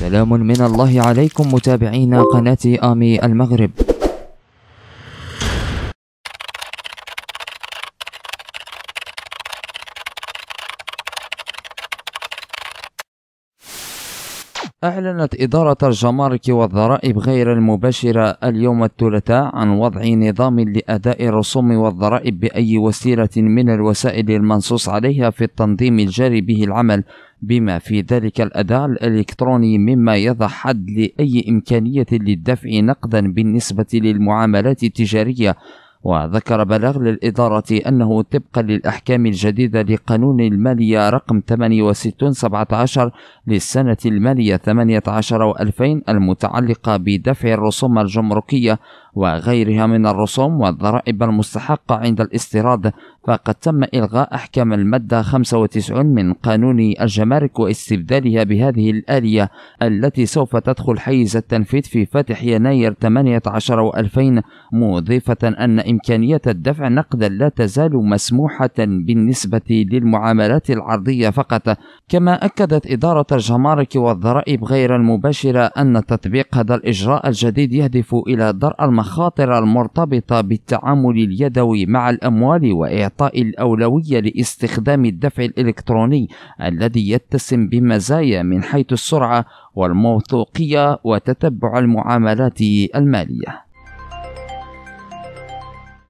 سلام من الله عليكم متابعين قناة آمي المغرب أعلنت إدارة الجمارك والضرائب غير المباشرة اليوم الثلاثاء عن وضع نظام لأداء الرسوم والضرائب بأي وسيلة من الوسائل المنصوص عليها في التنظيم الجاري به العمل بما في ذلك الأداء الإلكتروني مما يضع حد لأي إمكانية للدفع نقدا بالنسبة للمعاملات التجارية وذكر بلاغ للإدارة أنه طبقا للأحكام الجديدة لقانون المالية رقم 6817 للسنة المالية 18 و2000 المتعلقة بدفع الرسوم الجمركية وغيرها من الرسوم والضرائب المستحقة عند الاستيراد فقد تم إلغاء أحكام المادة 95 من قانون الجمارك واستبدالها بهذه الآلية التي سوف تدخل حيز التنفيذ في فاتح يناير 18 و2000 مضيفة أن إمكانية الدفع نقدا لا تزال مسموحة بالنسبة للمعاملات العرضية فقط كما أكدت إدارة الجمارك والضرائب غير المباشرة أن تطبيق هذا الإجراء الجديد يهدف إلى درء المخاطر المرتبطة بالتعامل اليدوي مع الأموال وإعطاء الأولوية لاستخدام الدفع الإلكتروني الذي يتسم بمزايا من حيث السرعة والموثوقية وتتبع المعاملات المالية.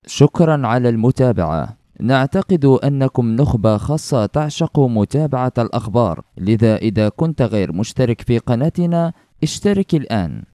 شكرا على المتابعة. نعتقد أنكم نخبة خاصة تعشق متابعة الأخبار، لذا إذا كنت غير مشترك في قناتنا اشترك الآن.